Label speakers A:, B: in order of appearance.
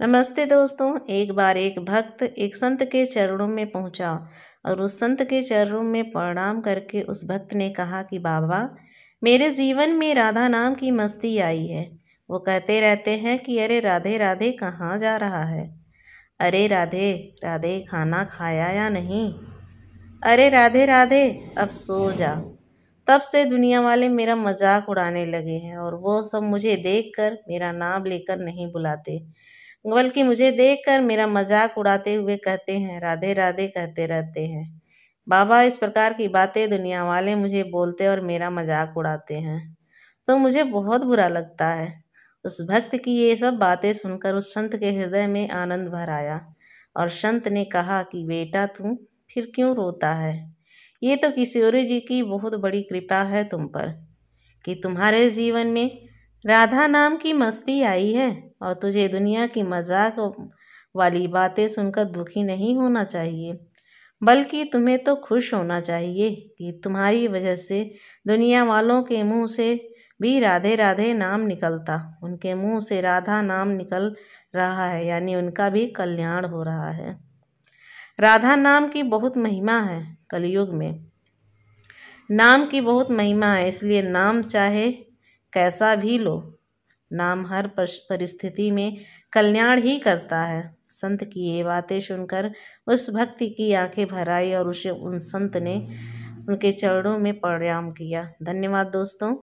A: नमस्ते दोस्तों एक बार एक भक्त एक संत के चरणों में पहुंचा और उस संत के चरणों में प्रणाम करके उस भक्त ने कहा कि बाबा मेरे जीवन में राधा नाम की मस्ती आई है वो कहते रहते हैं कि अरे राधे राधे कहाँ जा रहा है अरे राधे राधे खाना खाया या नहीं अरे राधे राधे अब सो जा तब से दुनिया वाले मेरा मजाक उड़ाने लगे हैं और वो सब मुझे देखकर मेरा नाम लेकर नहीं बुलाते बल्कि मुझे देखकर मेरा मजाक उड़ाते हुए कहते हैं राधे राधे कहते रहते हैं बाबा इस प्रकार की बातें दुनिया वाले मुझे बोलते और मेरा मजाक उड़ाते हैं तो मुझे बहुत बुरा लगता है उस भक्त की ये सब बातें सुनकर उस संत के हृदय में आनंद भर आया और संत ने कहा कि बेटा तू फिर क्यों रोता है ये तो किशोरी जी की बहुत बड़ी कृपा है तुम पर कि तुम्हारे जीवन में राधा नाम की मस्ती आई है और तुझे दुनिया की मजाक वाली बातें सुनकर दुखी नहीं होना चाहिए बल्कि तुम्हें तो खुश होना चाहिए कि तुम्हारी वजह से दुनिया वालों के मुंह से भी राधे राधे नाम निकलता उनके मुंह से राधा नाम निकल रहा है यानी उनका भी कल्याण हो रहा है राधा नाम की बहुत महिमा है कलयुग में नाम की बहुत महिमा है इसलिए नाम चाहे कैसा भी लो नाम हर परिस्थिति में कल्याण ही करता है संत की ये बातें सुनकर उस भक्ति की आंखें भर आई और उसे उन संत ने उनके चरणों में प्रणाम किया धन्यवाद दोस्तों